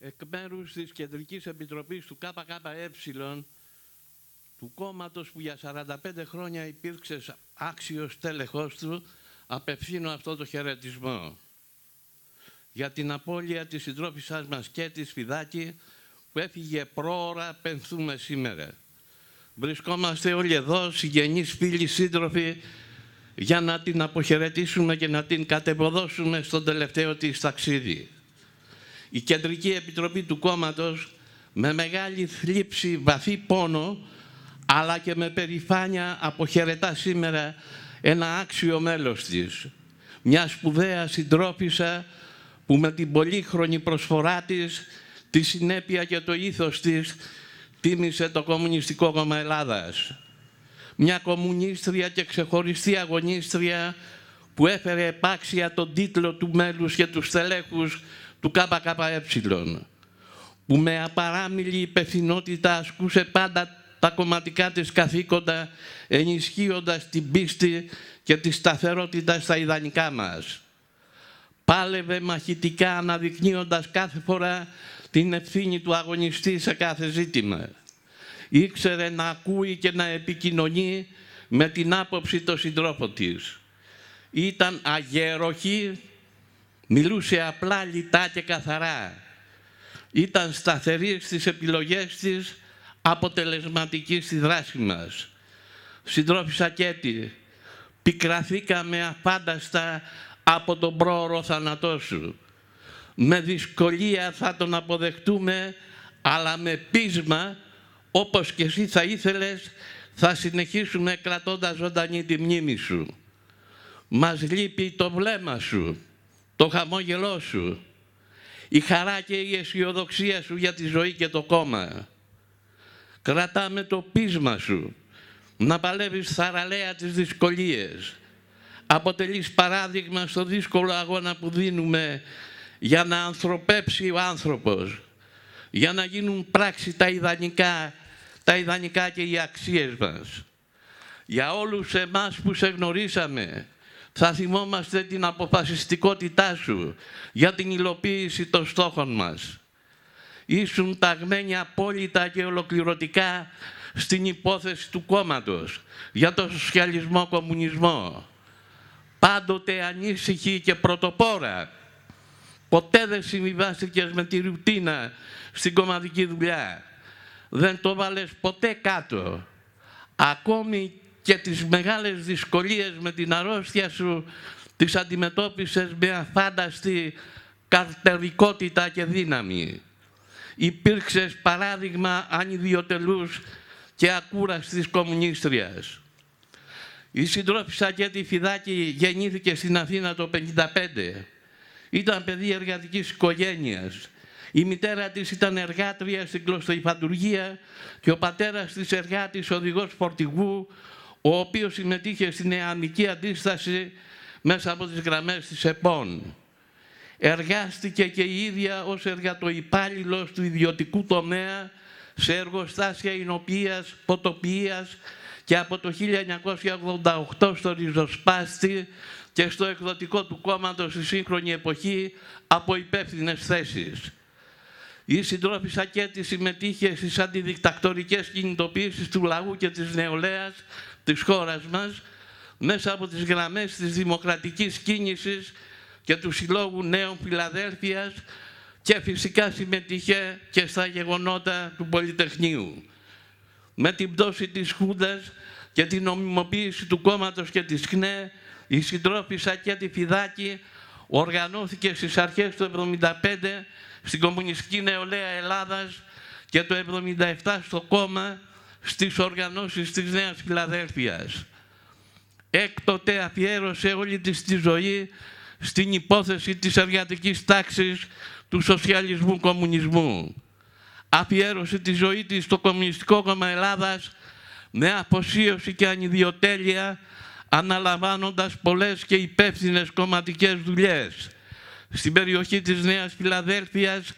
εκ μέρους της κεντρικής επιτροπής του ΚΚΕ του κόμματος που για 45 χρόνια υπήρξε άξιος τέλεχός του, απευθύνω αυτό το χαιρετισμό. Για την απώλεια της συντρόφισσάς μας και τη Φιδάκη, που έφυγε πρόωρα, πενθούμε σήμερα. Βρισκόμαστε όλοι εδώ, συγγενείς φίλοι, σύντροφοι, για να την αποχαιρετήσουμε και να την κατεποδώσουμε στον τελευταίο της ταξίδι η Κεντρική Επιτροπή του κόμματος με μεγάλη θλίψη, βαθύ πόνο, αλλά και με περηφάνεια αποχαιρετά σήμερα ένα άξιο μέλος της. Μια σπουδαία συντρόφισσα που με την πολύχρονη προσφορά της, τη συνέπεια και το ήθος της, τίμησε το Κομμουνιστικό Κόμμα Ελλάδας. Μια κομμουνίστρια και ξεχωριστή αγωνίστρια που έφερε επάξια τον τίτλο του μέλους και τους στελέχους του ΚΚΕ, που με απαράμιλη υπευθυνότητα ασκούσε πάντα τα κομματικά της καθήκοντα, ενισχύοντας την πίστη και τη σταθερότητα στα ιδανικά μας. Πάλευε μαχητικά αναδεικνύοντας κάθε φορά την ευθύνη του αγωνιστή σε κάθε ζήτημα. Ήξερε να ακούει και να επικοινωνεί με την άποψη των συντρόφων της. Ήταν αγέροχη Μιλούσε απλά, λιτά και καθαρά. Ήταν σταθερή στις επιλογές της, αποτελεσματική στη δράση μας. Συντρόφι Σακέτη, πικραθήκαμε απάνταστα από τον πρόωρο θάνατό σου. Με δυσκολία θα τον αποδεχτούμε, αλλά με πείσμα, όπως και εσύ θα ήθελες, θα συνεχίσουμε κρατώντας ζωντανή τη μνήμη σου. Μας λείπει το βλέμμα σου το χαμόγελό σου, η χαρά και η αισιοδοξία σου για τη ζωή και το κόμμα. Κρατάμε το πείσμα σου, να παλεύεις θαραλέα τις δυσκολίες. Αποτελείς παράδειγμα στο δύσκολο αγώνα που δίνουμε για να ανθρωπέψει ο άνθρωπος, για να γίνουν πράξη τα ιδανικά, τα ιδανικά και οι αξίες μας. Για όλους εμάς που σε γνωρίσαμε, θα θυμόμαστε την αποφασιστικότητά σου για την υλοποίηση των στόχων μας. Ήσουν ταγμένοι απόλυτα και ολοκληρωτικά στην υπόθεση του κόμματος για τον σοσιαλισμό-κομμουνισμό. Πάντοτε ανήσυχη και πρωτοπόρα. Ποτέ δεν συμβιβάστηκες με τη ρουτίνα στην κομματική δουλειά. Δεν το βάλες ποτέ κάτω. Ακόμη και τις μεγάλες δυσκολίες με την αρρώστια σου τις αντιμετώπισες με αφάνταστη καρτερικότητα και δύναμη. Υπήρξες παράδειγμα ανιδιοτελούς και ακούραστης κομμουνίστριας. Η συντρόφισσα και τη Φιδάκη γεννήθηκε στην Αθήνα το 1955. Ήταν παιδί εργατικής οικογένειας. Η μητέρα της ήταν εργάτρια στην κλωστοϊφαντουργία και ο πατέρας της εργάτης οδηγός φορτηγού, ο οποίος συμμετείχε στην νεανική αντίσταση μέσα από τις γραμμές της ΕΠΟΝ. Εργάστηκε και η ίδια ως εργατοϊπάλληλος του ιδιωτικού τομέα σε εργοστάσια εινοποιίας, ποτοποιίας και από το 1988 στο ριζοσπάστη και στο εκδοτικό του κόμματος στη σύγχρονη εποχή από υπεύθυνες θέσεις. Η συντρόφισσα και συμμετείχε στις αντιδικτακτορικές κινητοποίησεις του λαού και της νεολαίας της χώρας μας μέσα από τις γραμμές της δημοκρατικής κίνησης και του Συλλόγου Νέων Φιλαδέλφειας και φυσικά συμμετείχε και στα γεγονότα του Πολυτεχνείου. Με την πτώση της Χούντας και την νομιμοποίηση του κόμματος και της ΚΝΕ, η συντρόφισσα και τη Φιδάκη οργανώθηκε στις αρχές του 1975 στην Κομμουνιστική Νεολαία Ελλάδας και το 1977 στο κόμμα στις οργανώσεις της Νέας Φιλαδέλφειας. Έκτοτε αφιέρωσε όλη της τη ζωή στην υπόθεση της εργατικής τάξης του σοσιαλισμού κομμουνισμού. Αφιέρωσε τη ζωή της στο Κομμουνιστικό Κόμμα Ελλάδας με αποσίωση και ανιδιοτέλεια αναλαμβάνοντας πολλές και υπεύθυνες κομματικές δουλειές στην περιοχή της Νέας Φιλαδέλφειας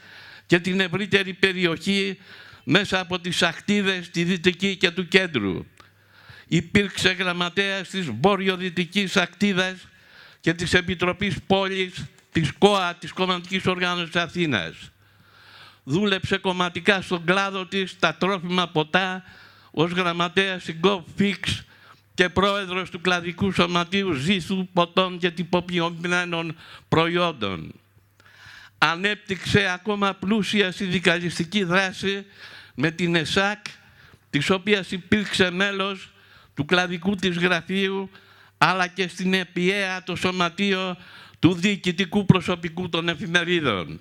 και την ευρύτερη περιοχή μέσα από τις ακτίδες τη δυτική και του κέντρου. Υπήρξε γραμματέας της βόρειο-δυτικής ακτίδας και της Επιτροπής Πόλης της ΚΟΑ, της Κομματικής Οργάνωσης Αθήνας. Δούλεψε κομματικά στον κλάδο της τα τρόφιμα ποτά ως γραμματέας στην και πρόεδρος του κλαδικού σωματείου ζήθου ποτών και τυποποιημένων προϊόντων ανέπτυξε ακόμα πλούσια συνδικαλιστική δράση με την ΕΣΑΚ, της οποίας υπήρξε μέλος του κλαδικού της γραφείου, αλλά και στην ΕΠΙΕΑ το σωματείο του διοικητικού προσωπικού των εφημερίδων.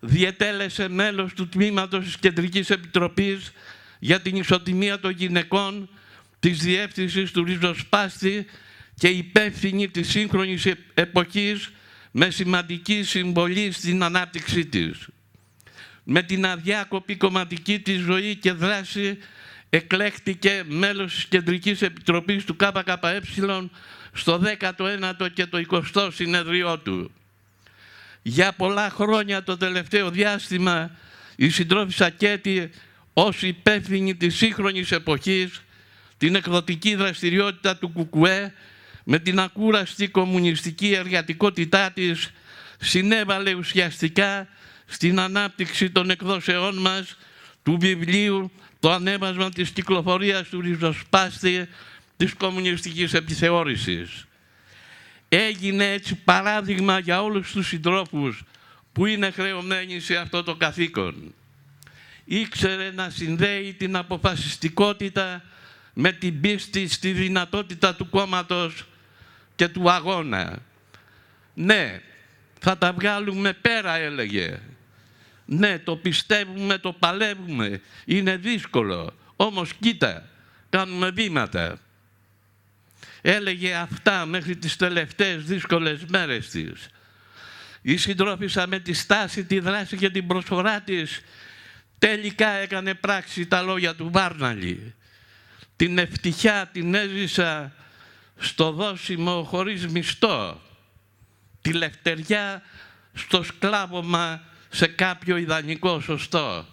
Διετέλεσε μέλος του τμήματος της Κεντρικής Επιτροπής για την ισοτιμία των γυναικών της Διεύθυνσης του Πάστη και υπεύθυνη της σύγχρονης εποχής με σημαντική συμβολή στην ανάπτυξή της. Με την αδιάκοπη κομματική της ζωή και δράση εκλέχτηκε μέλος της Κεντρικής Επιτροπής του ΚΚΕ στο 19ο και το 20ο συνεδριό του. Για πολλά χρόνια το τελευταίο διάστημα η συντρόφισσα Κέτη ως υπεύθυνη της σύγχρονης εποχής την εκδοτική δραστηριότητα του ΚΚΕ με την ακούραστη κομμουνιστική εργατικότητά της συνέβαλε ουσιαστικά στην ανάπτυξη των εκδόσεών μας του βιβλίου «Το ανέβασμα της κυκλοφορίας του ριζοσπάστη της κομμουνιστικής επιθεώρησης». Έγινε έτσι παράδειγμα για όλους τους συντρόφους που είναι χρεωμένοι σε αυτό το καθήκον. Ήξερε να συνδέει την αποφασιστικότητα με την πίστη στη δυνατότητα του κόμματος και του αγώνα. Ναι, θα τα βγάλουμε πέρα έλεγε. Ναι, το πιστεύουμε, το παλεύουμε. Είναι δύσκολο. Όμως κοίτα, κάνουμε βήματα. Έλεγε αυτά μέχρι τις τελευταίες δύσκολες μέρες της. Η συντρόφισσα με τη στάση, τη δράση και την προσφορά της τελικά έκανε πράξη τα λόγια του Βάρναλη. Την ευτυχιά την έζησα στο δόσιμο χωρίς μισθό, τη λευτεριά στο σκλάβωμα σε κάποιο ιδανικό σωστό.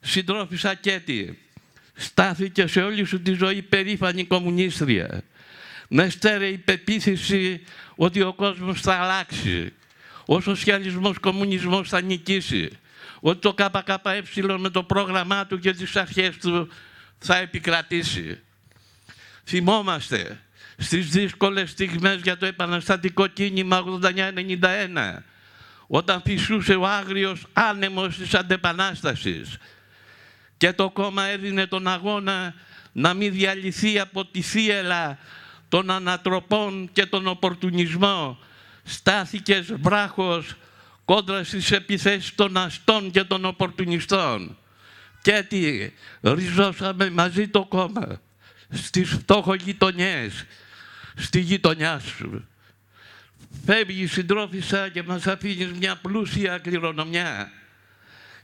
Συντρόφισσα Κέτη, στάθηκε σε όλη σου τη ζωή περήφανη κομμουνίστρια, με στέρεη πεποίθηση ότι ο κόσμος θα αλλάξει, ο σοσιαλισμός κομμουνισμός θα νικήσει, ότι το ΚΚΕ με το πρόγραμμά του και τις αρχές του θα επικρατήσει. Θυμόμαστε στις δύσκολες στιγμές για το επαναστατικό κίνημα 89-91 όταν φυσούσε ο άγριος άνεμος της αντεπανάστασης και το κόμμα έδινε τον αγώνα να μην διαλυθεί από τη θύελα των ανατροπών και τον οπορτουνισμό στάθηκες βράχος κόντρα στις επιθέσεις των αστών και των οπορτουνιστών και τι, ριζώσαμε μαζί το κόμμα στις φτωχογειτονιές, στη γειτονιά σου. Φεύγει η συντρόφισσα και μας αφήνεις μια πλούσια κληρονομιά.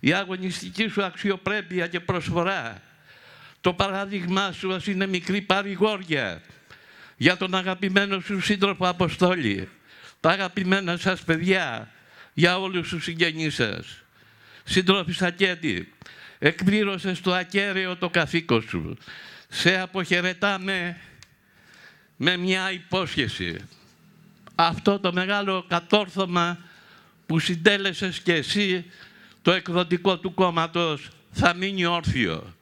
Η αγωνιστική σου αξιοπρέπεια και προσφορά. Το παράδειγμά σου ας είναι μικρή παρηγόρια για τον αγαπημένο σου σύντροφο Αποστόλη, τα αγαπημένα σας παιδιά, για όλους τους συγγενείς σας. Συντρόφισσα Κέντη, εκπλήρωσες το ακέραιο το καθήκον σου σε αποχαιρετάμε με μια υπόσχεση. Αυτό το μεγάλο κατόρθωμα που συντέλεσες και εσύ το εκδοτικό του κόμματος θα μείνει όρθιο.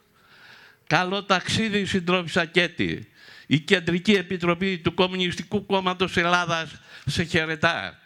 Καλό ταξίδι συντρόφη Σακέτη. Η Κεντρική Επιτροπή του Κομμουνιστικού Κόμματος Ελλάδας σε χαιρετά.